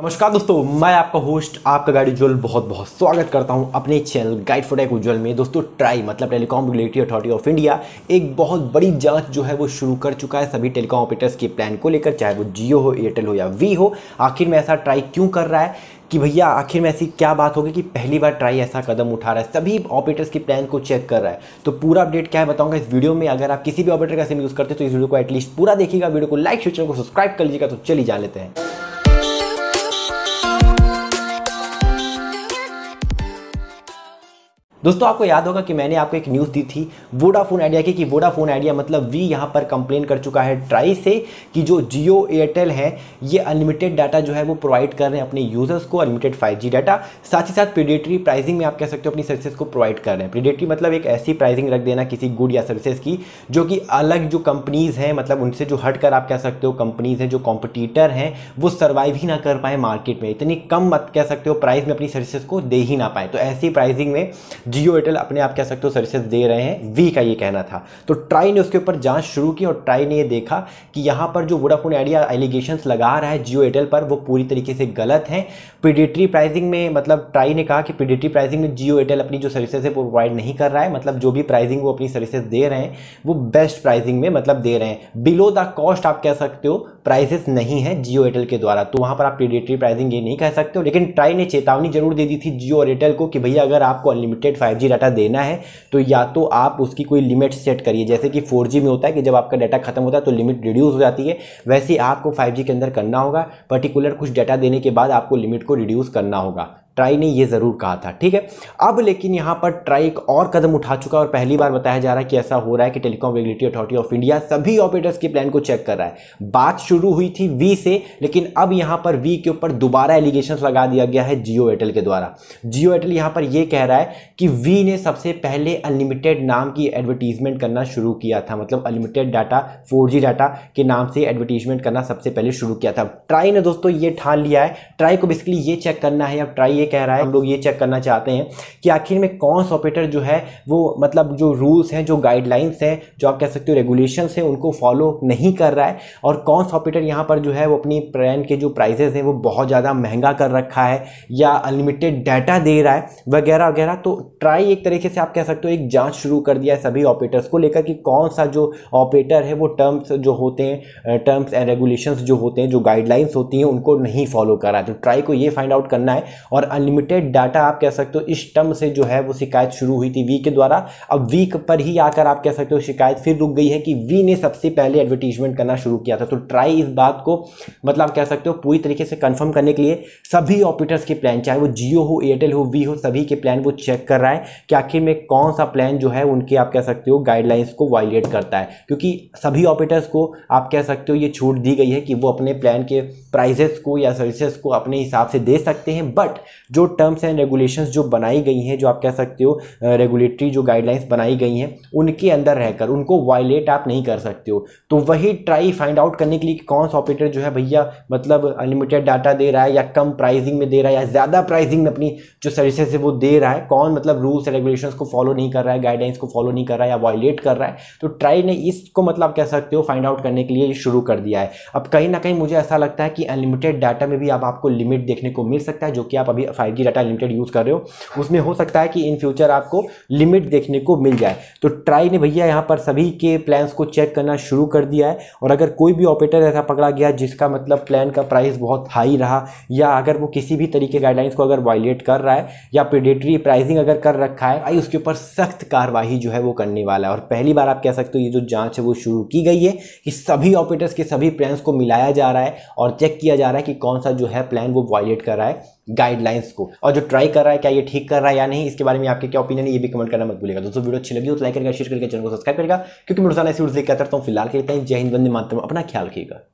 नमस्कार दोस्तों मैं आपका होस्ट आपका गाइड उज्ज्वल बहुत बहुत स्वागत करता हूं अपने channel guide for tech Ujjwal में दोस्तों ट्राई मतलब telecom regulatory authority of India एक बहुत बड़ी जांच जो है वो शुरू कर चुका है सभी टेलीकॉम ऑपरेटर्स के प्लान को लेकर चाहे वो जियो हो एयरटेल हो या वी हो आखिर में ऐसा ट्राई क्यों कर रहा है कि भैया आखिर में ऐसी क्या बात होगी कि पहली बार ट्राई ऐसा कदम उठा रहा है सभी ऑपरेटर्स की प्लान को चेक कर रहा है तो पूरा अपडेट क्या है बताऊंगा इस वीडियो में अगर आप किसी भी ऑपरेटर का सिम यूज़ करते हो तो इस वीडियो को एटलीस्ट पूरा देखिएगा वीडियो को लाइक शेयर को सब्सक्राइब कर लीजिएगा तो चली जा लेते हैं दोस्तों आपको याद होगा कि मैंने आपको एक न्यूज़ दी थी वोडाफोन आइडिया की कि वोडाफोन आइडिया मतलब वी यहाँ पर कंप्लेन कर चुका है ट्राई से कि जो जियो एयरटेल है ये अनलिमिटेड डाटा जो है वो प्रोवाइड कर रहे हैं अपने यूज़र्स को अनलिमिटेड 5G डाटा साथ ही साथ प्रीडेटरी प्राइसिंग में आप कह सकते हो अपनी सर्विसेज को प्रोवाइड कर रहे हैं प्रीडेटरी मतलब एक ऐसी प्राइसिंग रख देना किसी गुड या सर्विसेज की जो कि अलग जो कंपनीज़ हैं मतलब उनसे जो हट कर आप कह सकते हो कंपनीज़ हैं जो कॉम्पिटिटर हैं वो सर्वाइव ही ना कर पाए मार्केट में इतनी कम मत कह सकते हो प्राइस में अपनी सर्विसेज को दे ही ना पाए तो ऐसी प्राइजिंग में जियो एयरटेल अपने आप कह सकते हो सर्विसेज दे रहे हैं वी का ये कहना था तो ट्राई ने उसके ऊपर जांच शुरू की और ट्राई ने ये देखा कि यहाँ पर जो वोडाफोन आइडिया एलिगेशन लगा रहा है जियो एयरटेल पर वो पूरी तरीके से गलत हैं प्रिडेटरी प्राइजिंग में मतलब ट्राई ने कहा कि प्रिडेटरी प्राइजिंग में जियो एयरटेल अपनी जो सर्विसेज है प्रोवाइड नहीं कर रहा है मतलब जो भी प्राइजिंग वो अपनी सर्विसेज दे रहे हैं वो बेस्ट प्राइजिंग में मतलब दे रहे हैं बिलो द कॉस्ट आप कह सकते हो प्राइजेस नहीं है जियो एयरटेल के द्वारा तो वहाँ पर आप प्रिडेटरी प्राइजिंग ये नहीं कह सकते हो लेकिन ट्राई ने चेतावनी जरूर दे दी थी जियो और एयरटेल को कि भैया अगर आपको अनलिमिटेड 5G डाटा देना है तो या तो आप उसकी कोई लिमिट सेट करिए जैसे कि 4G में होता है कि जब आपका डाटा खत्म होता है तो लिमिट रिड्यूस हो जाती है वैसे आपको 5G के अंदर करना होगा पर्टिकुलर कुछ डाटा देने के बाद आपको लिमिट को रिड्यूस करना होगा ट्राई ने ये ज़रूर कहा था ठीक है अब लेकिन यहाँ पर ट्राई एक और कदम उठा चुका है और पहली बार बताया जा रहा है कि ऐसा हो रहा है कि telecom regulatory authority of India सभी ऑपरेटर्स के प्लान को चेक कर रहा है बात शुरू हुई थी वी से लेकिन अब यहाँ पर वी के ऊपर दोबारा एलिगेशन लगा दिया गया है जियो एयरटेल के द्वारा जियो एयरटेल यहाँ पर यह कह रहा है कि वी ने सबसे पहले अनलिमिटेड नाम की एडवर्टीजमेंट करना शुरू किया था मतलब अनलिमिटेड डाटा फोर डाटा के नाम से एडवर्टीजमेंट करना सबसे पहले शुरू किया था ट्राई ने दोस्तों ये ठान लिया है ट्राई को बेसिकली ये चेक करना है अब ट्राई कह रहा है हम लोग ये चेक करना चाहते हैं कि आखिर में कौन सा ऑपरेटर जो है वो मतलब जो रूल्स हैं जो गाइडलाइंस हैं जो आप कह सकते हो रेगुलेशंस हैं उनको फॉलो नहीं कर रहा है और कौन सा ऑपरेटर यहाँ पर जो है वो अपनी प्लान के जो प्राइजेज़ हैं वो बहुत ज़्यादा महंगा कर रखा है या अनलिमिटेड डाटा दे रहा है वगैरह वगैरह तो ट्राई एक तरीके से आप कह सकते हो एक जाँच शुरू कर दिया है सभी ऑपरेटर्स को लेकर कि कौन सा जो ऑपरेटर है वो टर्म्स जो होते हैं टर्म्स एंड रेगुलेशंस जो होते हैं जो गाइडलाइंस होती हैं उनको नहीं फॉलो करा तो ट्राई को ये फाइंड आउट करना है और अनलिमिटेड डाटा आप कह सकते हो इस टर्म से जो है वो शिकायत शुरू हुई थी वी के द्वारा अब वीक पर ही आकर आप कह सकते हो शिकायत फिर रुक गई है कि वी ने सबसे पहले एडवर्टीजमेंट करना शुरू किया था तो ट्राई इस बात को मतलब आप कह सकते हो पूरी तरीके से कंफर्म करने के लिए सभी ऑपरेटर्स के प्लान चाहे वो जियो हो एयरटेल हो वी हो सभी के प्लान वो चेक कर रहा है कि आखिर में कौन सा प्लान जो है उनके आप कह सकते हो गाइडलाइंस को वायलेट करता है क्योंकि सभी ऑपरेटर्स को आप कह सकते हो ये छूट दी गई है कि वो अपने प्लान के प्राइजेस को या सर्विसेज को अपने हिसाब से दे सकते हैं बट जो टर्म्स एंड रेगुलेशंस जो बनाई गई हैं जो आप कह सकते हो रेगुलेटरी जो गाइडलाइंस बनाई गई हैं उनके अंदर रहकर उनको वायलेट आप नहीं कर सकते हो तो वही ट्राई फाइंड आउट करने के लिए कि कौन सा ऑपरेटर जो है भैया मतलब अनलिमिटेड डाटा दे रहा है या कम प्राइजिंग में दे रहा है या ज़्यादा प्राइजिंग में अपनी जो सर्विसेज है वो दे रहा है कौन मतलब रूल्स एंड रेगुलेशन को फॉलो नहीं कर रहा है गाइडलाइंस को फॉलो नहीं कर रहा है या वायलेट कर रहा है तो ट्राई ने इसको मतलब कह सकते हो फाइंड आउट करने के लिए शुरू कर दिया है अब कहीं ना कहीं मुझे ऐसा लगता है कि अनलिमिटेड डाटा में भी अब आप आपको लिमिट देखने को मिल सकता है जो कि आप अभी five G data limited use कर रहे हो उसमें हो सकता है कि इन फ्यूचर आपको लिमिट देखने को मिल जाए तो ट्राई ने भैया यहाँ पर सभी के प्लान्स को चेक करना शुरू कर दिया है और अगर कोई भी ऑपरेटर ऐसा पकड़ा गया जिसका मतलब प्लान का प्राइस बहुत हाई रहा या अगर वो किसी भी तरीके गाइडलाइंस को अगर वायलेट कर रहा है या प्रिडेटरी प्राइसिंग अगर कर रखा है भाई उसके ऊपर सख्त कार्रवाई जो है वो करने वाला है और पहली बार आप कह सकते हो ये जो जाँच है वो शुरू की गई है कि सभी ऑपरेटर्स के सभी प्लान्स को मिलाया जा रहा है और चेक किया जा रहा है कि कौन सा जो है प्लान वो वायलेट कर रहा है गाइडलाइंस इसको और जो ट्राई कर रहा है क्या ये ठीक कर रहा है या नहीं इसके बारे में आपके क्या ओपिनियन है ये भी कमेंट करना मत भूलेगा दोस्तों वीडियो अच्छी लगी हो तो लाइक करके शेयर करके चैनल को सब्सक्राइब करेगा क्योंकि मैं रोजाना ऐसी वीडियो देखकर करता हूँ फिलहाल के लिए जय हिंद वंदे मातरम अपना ख्याल रखिएगा